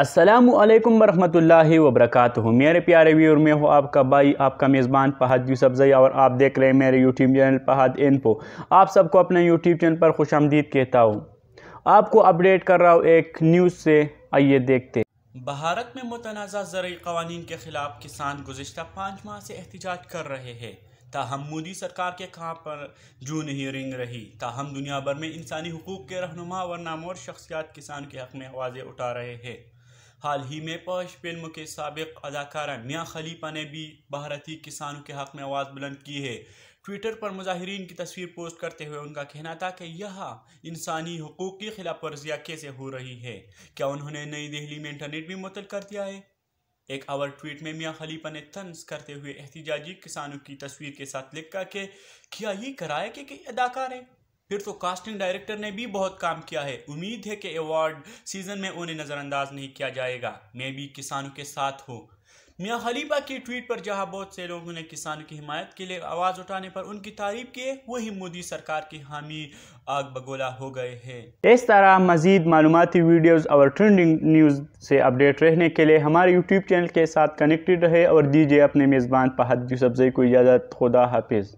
असलकम वरहमल वबरक मेरे प्यारे व्यूर में हो आपका भाई आपका मेज़बान फहद यूसफ और आप देख रहे हैं मेरे यूट्यूब चैनल फहद इनपो आप सबको अपने यूट्यूब चैनल पर खुश आमदीद कहता हूँ आपको अपडेट कर रहा हूँ एक न्यूज़ से आइए देखते भारत में मुतनाज़ा ज़रूरी कवानीन के ख़िलाफ़ किसान गुजशत पाँच माह से एहतजाज कर रहे हैं ताहम मोदी सरकार के कहाँ पर जू नहीं रिंग रही ताहम दुनिया भर में इंसानी हकूक़ के रहनुमा व नामोर शख्सियात किसान के हक़ में आवाज़ें उठा रहे हैं हाल ही में पश फिल्म के सबक अदाकारा मियाँ खलीफा ने भी भारतीय किसानों के हक़ में आवाज़ बुलंद की है ट्विटर पर मुजाहरीन की तस्वीर पोस्ट करते हुए उनका कहना था कि यह इंसानी हकूक़ की खिलाफ वर्जियाँ कैसे हो रही है क्या उन्होंने नई दिल्ली में इंटरनेट भी मुतल कर दिया है एक आवर ट्वीट में मियाँ खलीफा ने तंज करते हुए एहतजाजी किसानों की तस्वीर के साथ लिखा कि क्या ये कराए कि अदाकार हैं फिर तो कास्टिंग डायरेक्टर ने भी बहुत काम किया है उम्मीद है कि अवार्ड सीजन में उन्हें नज़रअंदाज नहीं किया जाएगा मैं भी किसानों के साथ हूँ मियाँ खलीफा के ट्वीट पर जहाँ बहुत से लोगों ने किसानों की हिमायत के लिए आवाज़ उठाने पर उनकी तारीफ की वही मोदी सरकार की हामी आग बगोला हो गए हैं इस तरह मजीद मालूमती वीडियोस और ट्रेंडिंग न्यूज़ से अपडेट रहने के लिए हमारे यूट्यूब चैनल के साथ कनेक्टेड रहे और दीजिए अपने मेज़बान पहाद यूसब्ज़ई को इजाज़त खुदा हाफिज़